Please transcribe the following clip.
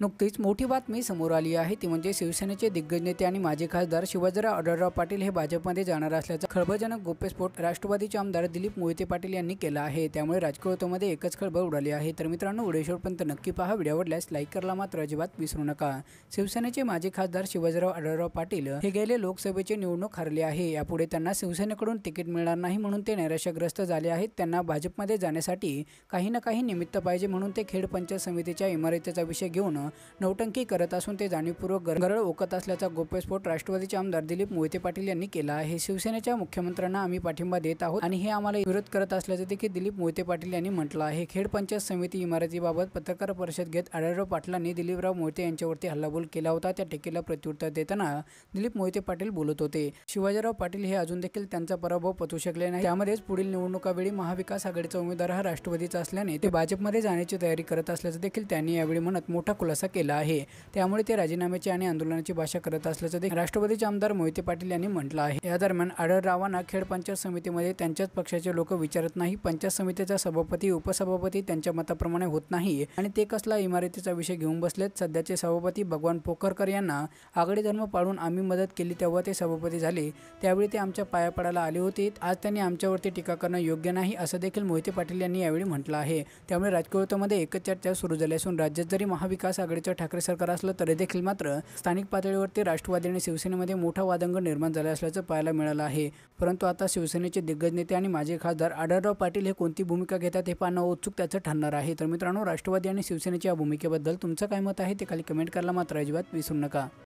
नुकतीच मोठी बातमी समोर आली आहे ती म्हणजे शिवसेनेचे दिग्गज नेते आणि माजी खासदार शिवाजीराव आढळराव पाटील हे भाजपमध्ये जाणार असल्याचा खळबळजनक गोप्यस्फोट राष्ट्रवादीचे आमदार दिलीप मोहिते पाटील यांनी केला आहे त्यामुळे राजकीयतेमध्ये एकच खळबळ उडाली आहे तर मित्रांनो उडेश्वरपर्यंत नक्की पहा व्हिडिओ आवडल्यास लाईक करायला मात्र अजिबात विसरू नका शिवसेनेचे माजी खासदार शिवाजीराव आढळराव पाटील हे गेले लोकसभेचे निवडणूक हरले आहे यापुढे त्यांना शिवसेनेकडून तिकीट मिळणार नाही म्हणून ते नैराश्यग्रस्त झाले आहेत त्यांना भाजपमध्ये जाण्यासाठी काही ना काही निमित्त पाहिजे म्हणून ते खेड पंचायत समितीच्या इमारतीचा विषय घेऊन नौटंकी करत असून ते जाणीवपूर्वक गरळ ओकत असल्याचा गोप्यस्फोट राष्ट्रवादीचे आमदार दिलीप मोहिते पाटील यांनी केला आहे शिवसेनेच्या मुख्यमंत्र्यांना आम्ही पाठिंबा देत आहोत आणि हे आम्हाला विरोध करत असल्याचं देखील दिलीप मोहिते पाटील यांनी म्हटलं आहे खेड पंचायत समिती इमारतीबाबत पत्रकार परिषद घेत आढळराव पाटलांनी दिलीपराव मोहिते यांच्यावरती हल्लाबोल केला होता त्या टीकेला प्रत्युत्तर देताना दिलीप मोहिते पाटील बोलत होते शिवाजीराव पाटील हे अजून देखील त्यांचा पराभव पचू शकले नाही त्यामध्येच पुढील निवडणुकावेळी महाविकास आघाडीचा उमेदवार हा राष्ट्रवादीचा असल्याने ते भाजपमध्ये जाण्याची तयारी करत असल्याचं देखील त्यांनी यावेळी म्हणत मोठा खुलासा खुलासा केला आहे त्यामुळे ते राजीनाम्याची आणि आंदोलनाची भाषा करत असल्याचं राष्ट्रवादीचे आमदार मोहिते पाटील यांनी म्हटलं आहे या दरम्यान रावांना खेड पंचायत समितीमध्ये त्यांच्याच पक्षाचे लोक विचारत नाही पंचायत समितीचा सभापती उपसभापती त्यांच्या मताप्रमाणे होत नाही आणि ते कसला इमारतीचा विषय घेऊन बसलेत सध्याचे सभापती भगवान पोखरकर यांना आगडी धर्म पाळून आम्ही मदत केली तेव्हा ते सभापती झाले त्यावेळी ते आमच्या पाया पडायला आले होते आज त्यांनी आमच्यावरती टीका करणं योग्य नाही असं देखील मोहिते पाटील यांनी यावेळी म्हटलं आहे त्यामुळे राजकीय एकच चर्चा सुरू झाली असून राज्यात जरी महाविकास आघाडीचं ठाकरे सरकार असलं तरी देखील मात्र स्थानिक पातळीवरती राष्ट्रवादी आणि शिवसेनेमध्ये मोठा वादंग निर्माण झाला असल्याचं पाहायला मिळालं आहे परंतु आता शिवसेनेचे दिग्गज नेते आणि माजी खासदार आढळराव पाटील हे कोणती भूमिका घेतात हे पाहणं उत्सुक त्याचं ठरणार आहे तर मित्रांनो राष्ट्रवादी आणि शिवसेनेच्या या भूमिकेबद्दल तुमचं काय मत आहे ते खाली कमेंट करायला मात्र अजिबात विसरू नका